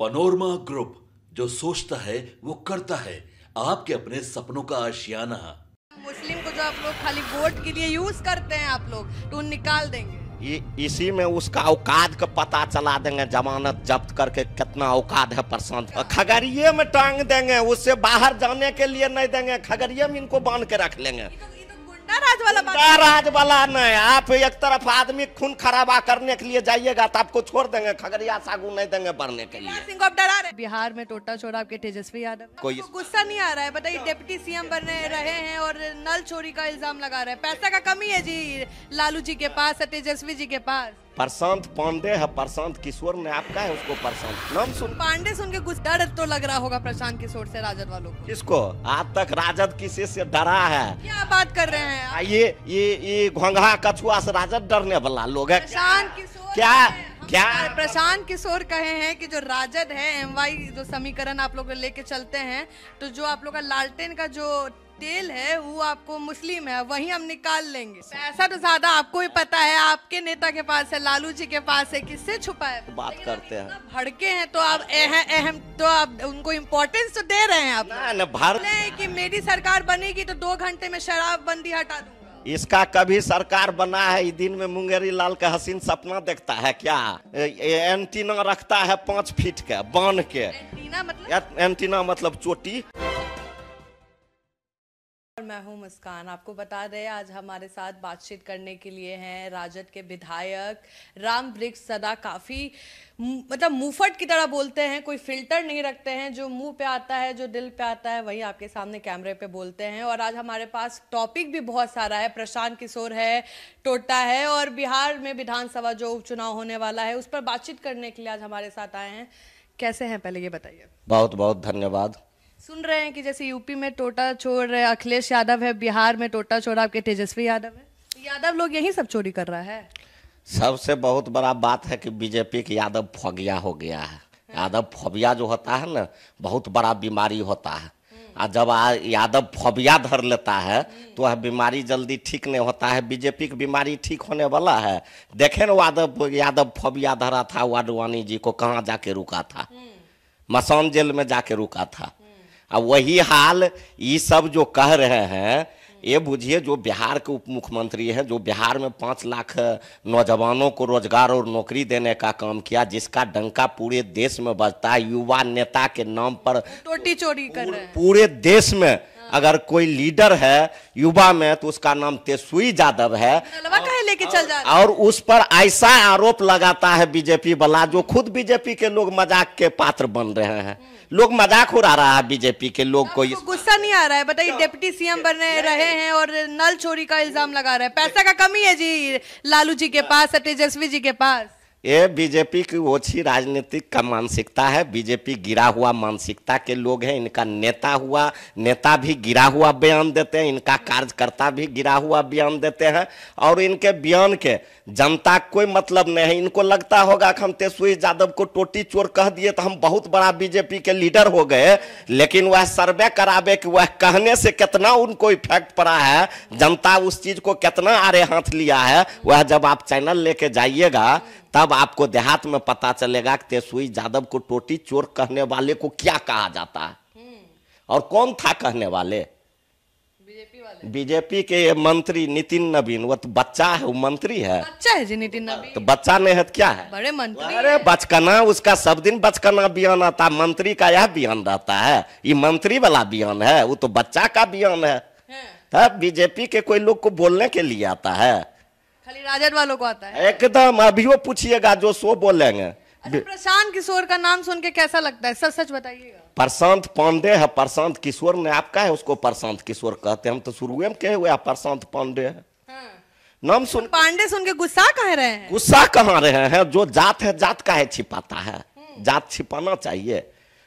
Panorama group जो सोचता है वो करता है आपके अपने सपनों का आशियाना मुस्लिम को जो आप लोग खाली वोट के लिए यूज करते हैं आप लोग तो निकाल देंगे ये इसी में उसका औकात का पता चला देंगे जमानत जब्त करके कितना औकात है प्रशांत हाँ। खगड़िए में टांग देंगे उससे बाहर जाने के लिए नहीं देंगे खगड़िए में इनको बांध के रख लेंगे वाला राज वाला नहीं आप एक तरफ आदमी खून खराबा करने के लिए जाइएगा तो आपको छोड़ देंगे खगड़िया सागू नहीं देंगे बढ़ने के लिए सिंह डरा रहे बिहार में टोटा छोड़ा आपके तेजस्वी यादव कोई गुस्सा नहीं आ रहा है बताइए डिप्टी सीएम बने रहे हैं और नल चोरी का इल्जाम लगा रहे हैं पैसा का कमी है जी लालू जी के पास तेजस्वी जी के पास प्रशांत पांडे है प्रशांत किशोर ने आपका है उसको प्रशांत नाम सुन पांडे सुन के कुछ डर तो लग रहा होगा प्रशांत किशोर से राजद वालों को किसको आज तक राजद किसी से डरा है क्या बात कर रहे हैं ये ये ये घोंघा कछुआ से राजद डरने वाला लोग है क्या क्या प्रशांत किशोर कहे हैं कि जो राजद है एम वाई जो समीकरण आप लोग लेके चलते हैं तो जो आप लोग का लालटेन का जो तेल है वो आपको मुस्लिम है वही हम निकाल लेंगे पैसा तो ज्यादा आपको ही पता है आपके नेता के पास है लालू जी के पास है किससे छुपा है बात करते हैं भड़के हैं तो आप अहम तो आप उनको इम्पोर्टेंस तो दे रहे हैं आप ना, ना भारत कि मेरी सरकार बनेगी तो दो घंटे में शराब बंदी हटा दूंगा इसका कभी सरकार बना है दिन में मुंगेरी लाल का हसीन सपना देखता है क्या एंटीना रखता है पांच फीट के बांध के एंटीना मतलब, एंटीना मतलब चोटी मैं हूं मुस्कान आपको बता दें आज हमारे साथ बातचीत करने के लिए हैं राजद के विधायक राम ब्रिक्स सदा काफ़ी मतलब मुफट की तरह बोलते हैं कोई फिल्टर नहीं रखते हैं जो मुंह पे आता है जो दिल पे आता है वही आपके सामने कैमरे पे बोलते हैं और आज हमारे पास टॉपिक भी बहुत सारा है प्रशांत किशोर है टोटा है और बिहार में विधानसभा जो उपचुनाव होने वाला है उस पर बातचीत करने के लिए आज हमारे साथ आए हैं कैसे हैं पहले ये बताइए बहुत बहुत धन्यवाद सुन रहे हैं कि जैसे यूपी में टोटा चोर अखिलेश यादव है बिहार में टोटा चोर आपके तेजस्वी यादव है यादव लोग यही सब चोरी कर रहा है सबसे बहुत बड़ा बात है कि बीजेपी के यादव फोगिया हो गया है यादव फोबिया जो होता है ना बहुत बड़ा बीमारी होता है और जब आ यादव फोबिया धर लेता है तो वह बीमारी जल्दी ठीक नहीं होता है बीजेपी की बीमारी ठीक होने वाला है देखे ना यादव यादव फोबिया धरा था वाडवानी जी को कहाँ जाके रुका था मसान जेल में जाके रुका था अब वही हाल ये सब जो कह रहे हैं ये बुझिए जो बिहार के उप मुख्यमंत्री हैं जो बिहार में पाँच लाख नौजवानों को रोजगार और नौकरी देने का काम किया जिसका डंका पूरे देश में बजता है युवा नेता के नाम पर टोटी चोरी कर रहे हैं पूरे देश में अगर कोई लीडर है युवा में तो उसका नाम तेजस्वी यादव है लेके चल जा और उस पर ऐसा आरोप लगाता है बीजेपी वाला जो खुद बीजेपी के लोग मजाक के पात्र बन रहे हैं लोग मजाक उड़ा रहा है बीजेपी के लोग को गुस्सा नहीं आ रहा है बताइए हाँ। डिप्टी सीएम बने रहे हैं और नल चोरी का इल्जाम लगा रहे हैं पैसा का कमी है जी लालू जी के हाँ। पास तेजस्वी जी के पास ये बीजेपी की ओछी राजनीतिक का मानसिकता है बीजेपी गिरा हुआ मानसिकता के लोग हैं इनका नेता हुआ नेता भी गिरा हुआ बयान देते हैं इनका कार्यकर्ता भी गिरा हुआ बयान देते हैं और इनके बयान के जनता कोई मतलब नहीं है इनको लगता होगा कि हम तेजस्वी यादव को टोटी चोर कह दिए तो हम बहुत बड़ा बीजेपी के लीडर हो गए लेकिन वह सर्वे करावे कि वह कहने से कितना उनको इफेक्ट पड़ा है जनता उस चीज़ को कितना आरे हाथ लिया है वह जब आप चैनल लेके जाइएगा तब आपको देहात में पता चलेगा कि तेसुई यादव को टोटी चोर कहने वाले को क्या कहा जाता है हम्म। और कौन था कहने वाले बीजेपी के मंत्री नितिन नवीन वो तो बच्चा है वो मंत्री है बच्चा है जी नितिन तो नवीन तो बच्चा नहीं है क्या है बड़े मंत्री अरे बचकना उसका सब दिन बचकना बयान आता मंत्री का यह बयान रहता है ये मंत्री वाला बयान है वो तो बच्चा का बयान है हाँ। बीजेपी के कोई लोग को बोलने के लिए आता है खाली राजद वालों को आता है एकदम अभी वो पूछिएगा जो सो बोलेंगे अच्छा, प्रशांत किशोर का नाम सुन के कैसा लगता है सर सच बताइएगा प्रशांत पांडे है प्रशांत किशोर ने आपका है उसको प्रशांत किशोर कहते हैं हम तो शुरू में कहे हुए प्रशांत पांडे है हाँ। नाम सुन तो पांडे सुन के गुस्सा कह रहे हैं गुस्सा कहाँ रहे हैं जो जात है जात का है छिपाता है हम्म। जात छिपाना चाहिए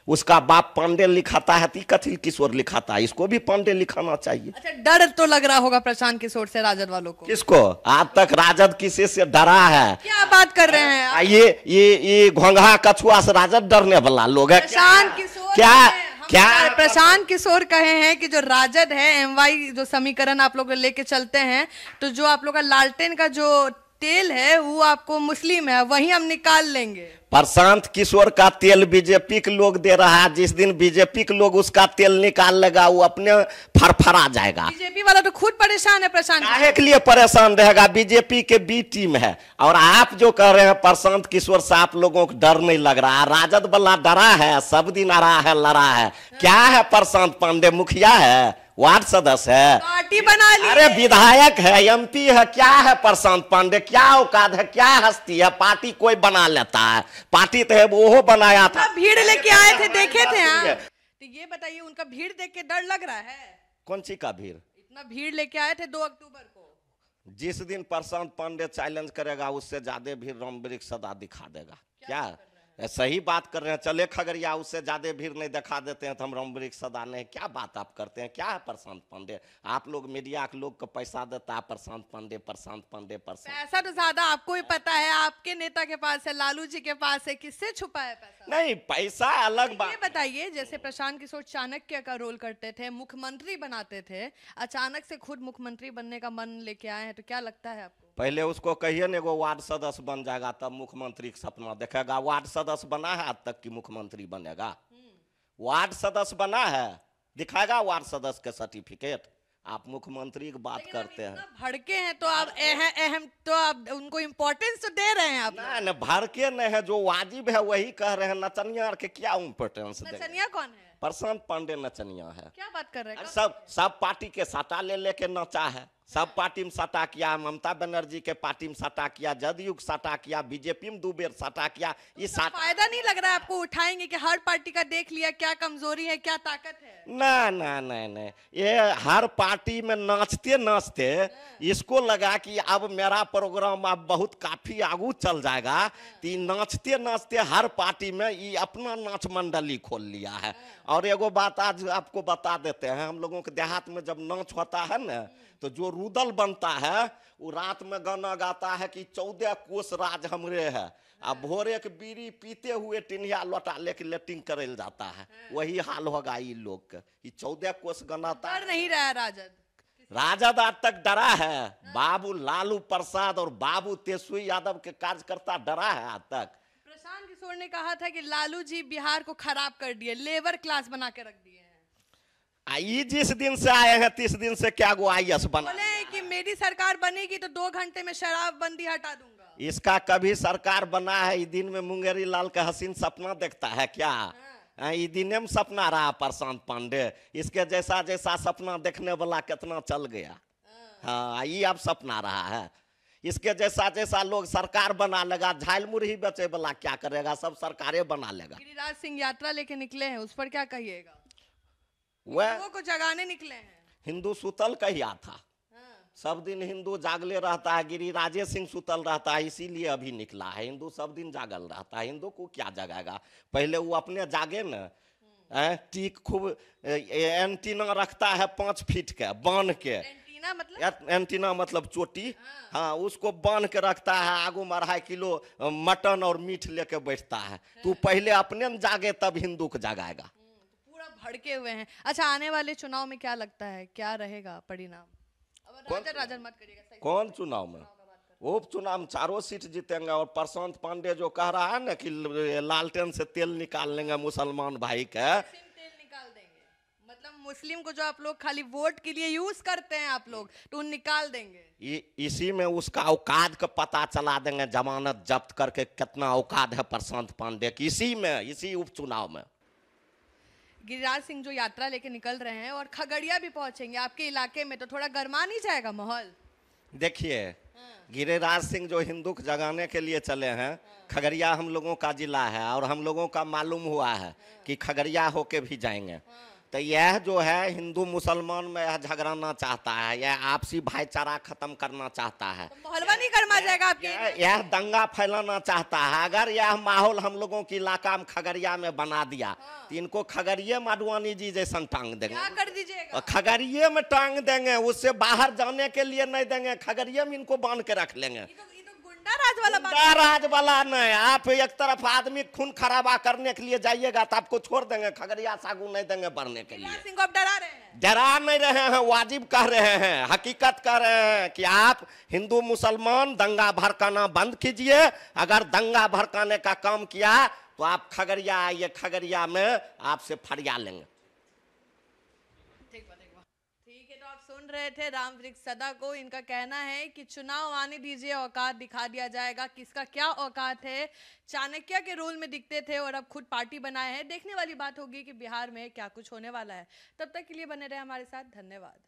उसका बाप पांडे लिखाता है ती तो कथिल किशोर लिखाता है इसको भी पांडे लिखाना चाहिए अच्छा डर तो लग रहा होगा प्रशांत किशोर से राजद वालों को किसको आज तक राजद किसी से डरा है क्या बात कर रहे हैं आ, ये ये ये घोंघा कछुआ से राजद डरने वाला लोग है प्रशांत किशोर क्या क्या प्रशांत किशोर कहे हैं कि जो राजद है एमवाई जो समीकरण आप लोग लेके चलते हैं तो जो आप लोग का लालटेन का जो तेल है वो आपको मुस्लिम है वही हम निकाल लेंगे प्रशांत किशोर का तेल बीजेपी के लोग दे रहा है जिस दिन बीजेपी के लोग उसका तेल निकाल लेगा वो अपने फरफरा जाएगा बीजेपी वाला तो खुद परेशान है प्रशांत काहे के लिए परेशान रहेगा बीजेपी के बी टीम है और आप जो कह रहे हैं प्रशांत किशोर से आप लोगों को डर नहीं लग रहा राजद वाला डरा है सब दिन आ रहा है लड़ा है क्या है प्रशांत पांडे मुखिया है वार्ड सदस्य है तो पार्टी बना ली अरे विधायक है एमपी है क्या है प्रशांत पांडे क्या औकात है क्या हस्ती है पार्टी कोई बना लेता है पार्टी तो है वो बनाया था भीड़ लेके आए थे देखे थे हाँ। तो ये बताइए उनका भीड़ देख के डर लग रहा है कौन सी का भीड़ इतना भीड़ लेके आए थे दो अक्टूबर को जिस दिन प्रशांत पांडे चैलेंज करेगा उससे ज्यादा भीड़ रामबरिक सदा दिखा देगा क्या, क्या सही बात कर रहे हैं चले खगड़िया उससे ज़्यादा भीड़ नहीं दिखा देते हैं तो हम रमबरिक सदा नहीं क्या बात आप करते हैं क्या है प्रशांत पांडे आप लोग मीडिया के लोग को पैसा देता है प्रशांत पांडे प्रशांत पांडे प्रशांत पैसा तो ज्यादा आपको ही पता है आपके नेता के पास है लालू जी के पास है किससे छुपा है पैसा नहीं पैसा अलग बात बताइए जैसे प्रशांत किशोर चाणक्य का रोल करते थे मुख्यमंत्री बनाते थे अचानक से खुद मुख्यमंत्री बनने का मन लेके आए हैं तो क्या लगता है आपको पहले उसको कहिए ना एगो वार्ड सदस्य बन जाएगा तब मुख्यमंत्री का सपना देखेगा वार्ड सदस्य बना है आज तक की मुख्यमंत्री बनेगा हम्म। वार्ड सदस्य बना है दिखाएगा वार्ड सदस्य के सर्टिफिकेट आप मुख्यमंत्री की बात करते हैं भड़के हैं तो आप अहम एह, तो आप उनको इम्पोर्टेंस तो दे रहे हैं आप ना ना भड़के नहीं है जो वाजिब है वही कह रहे हैं नचनिया के क्या इम्पोर्टेंस नचनिया कौन है प्रशांत पांडे नचनिया है क्या बात कर रहे हैं सब सब पार्टी के साटा ले लेके नचा है सब पार्टी में सटा किया ममता बनर्जी के पार्टी में सटा किया जदयू सटा किया बीजेपी में दो बेर सटा किया तो ये साथ... फायदा नहीं लग रहा है आपको उठाएंगे कि हर पार्टी का देख लिया क्या कमजोरी है क्या ताकत है ना ना ना ना ये हर पार्टी में नाचते नाचते हाँ। इसको लगा कि अब मेरा प्रोग्राम अब बहुत काफी आगू चल जाएगा तो नाचते नाचते हर पार्टी में ये अपना नाच मंडली खोल लिया है हाँ। और एगो बात आज आपको बता देते हैं हम लोगों के देहात में जब नाच होता है ना तो जो रुदल बनता है वो रात में गाना गाता है कि चौदह कोस राज हमरे है आ भोरे के बीड़ी पीते हुए टिनिया लोटा लेके लेटिंग करे जाता है वही हाल होगा ये लोग का ये चौदह कोस गनाता नहीं रहा राजद राजद आज तक डरा है बाबू लालू प्रसाद और बाबू तेजस्वी यादव के कार्यकर्ता डरा है आज तक प्रशांत किशोर ने कहा था कि लालू जी बिहार को खराब कर दिए लेबर क्लास बना के रख दिए हैं आई जिस दिन से आए हैं तीस दिन से क्या गो आई एस बना बोले कि मेरी सरकार बनेगी तो दो घंटे में शराब बंदी हटा दूंगा इसका कभी सरकार बना है इस दिन में मुंगेरी लाल का हसीन सपना देखता है क्या हाँ। हाँ, दिन में सपना रहा प्रशांत पांडे इसके जैसा जैसा सपना देखने वाला कितना चल गया हाँ ये हाँ, अब सपना रहा है इसके जैसा जैसा लोग सरकार बना लेगा झाल मुरही बचे वाला क्या करेगा सब सरकारें बना लेगा गिरिराज सिंह यात्रा लेके निकले हैं उस पर क्या कहिएगा वह को जगाने निकले हैं हिंदू सुतल कहिया था हाँ। सब दिन हिंदू जागले रहता है गिरिराजे सिंह सुतल रहता है इसीलिए अभी निकला है हिंदू सब दिन जागल रहता है हिंदू को क्या जगाएगा पहले वो अपने जागे न हम्म। टीक खूब एंटीना रखता है पाँच फीट के बांध के एंटीना मतलब एंटीना मतलब चोटी हाँ, हाँ उसको बांध के रखता है आगू में अढ़ाई किलो मटन और मीट लेके बैठता है हाँ। तू पहले अपने जागे तब हिंदू को जगाएगा भड़के हुए हैं अच्छा आने वाले चुनाव में क्या लगता है क्या रहेगा परिणाम कौन चुनाव में उपचुनाव में चारों सीट जीतेंगे और प्रशांत पांडे जो कह रहा है ना कि लालटेन से तेल निकाल लेंगे मुसलमान भाई के मतलब मुस्लिम को जो आप लोग खाली वोट के लिए यूज करते हैं आप लोग तो निकाल देंगे इ, इसी में उसका औकाद का पता चला देंगे जमानत जब्त करके कितना औकाद है प्रशांत पांडे की इसी में इसी उपचुनाव में गिरिराज सिंह जो यात्रा लेके निकल रहे हैं और खगड़िया भी पहुंचेंगे आपके इलाके में तो थोड़ा गर्मा नहीं जाएगा माहौल देखिए हाँ। गिरिराज सिंह जो हिंदू को जगाने के लिए चले हैं हाँ। खगड़िया हम लोगों का जिला है और हम लोगों का मालूम हुआ है हाँ। कि खगड़िया होके भी जाएंगे तो यह जो है हिंदू मुसलमान में यह झगड़ाना चाहता है यह आपसी भाईचारा खत्म करना चाहता है तो नहीं गर्मा जाएगा आपके यह, दंगा फैलाना चाहता है अगर यह माहौल हम लोगों की इलाका में खगड़िया में बना दिया हाँ। तो इनको खगड़िए माडवानी जी जैसा टांग देंगे खगड़िए में टांग देंगे उससे बाहर जाने के लिए नहीं देंगे खगड़िए में इनको बांध के रख लेंगे राज वाला बात राज वाला नहीं आप एक तरफ आदमी खून खराबा करने के लिए जाइएगा तो आपको छोड़ देंगे खगड़िया सागू नहीं देंगे बढ़ने के लिए डरा रहे डरा नहीं रहे हैं वाजिब कह रहे हैं हकीकत कह रहे हैं कि आप हिंदू मुसलमान दंगा भड़काना बंद कीजिए अगर दंगा भड़काने का काम किया तो आप खगड़िया आइए खगड़िया में आपसे फरिया लेंगे रहे थे राम वृक्ष सदा को इनका कहना है कि चुनाव आने दीजिए औकात दिखा दिया जाएगा किसका क्या औकात है चाणक्य के रोल में दिखते थे और अब खुद पार्टी बनाए हैं देखने वाली बात होगी कि बिहार में क्या कुछ होने वाला है तब तक के लिए बने रहे हमारे साथ धन्यवाद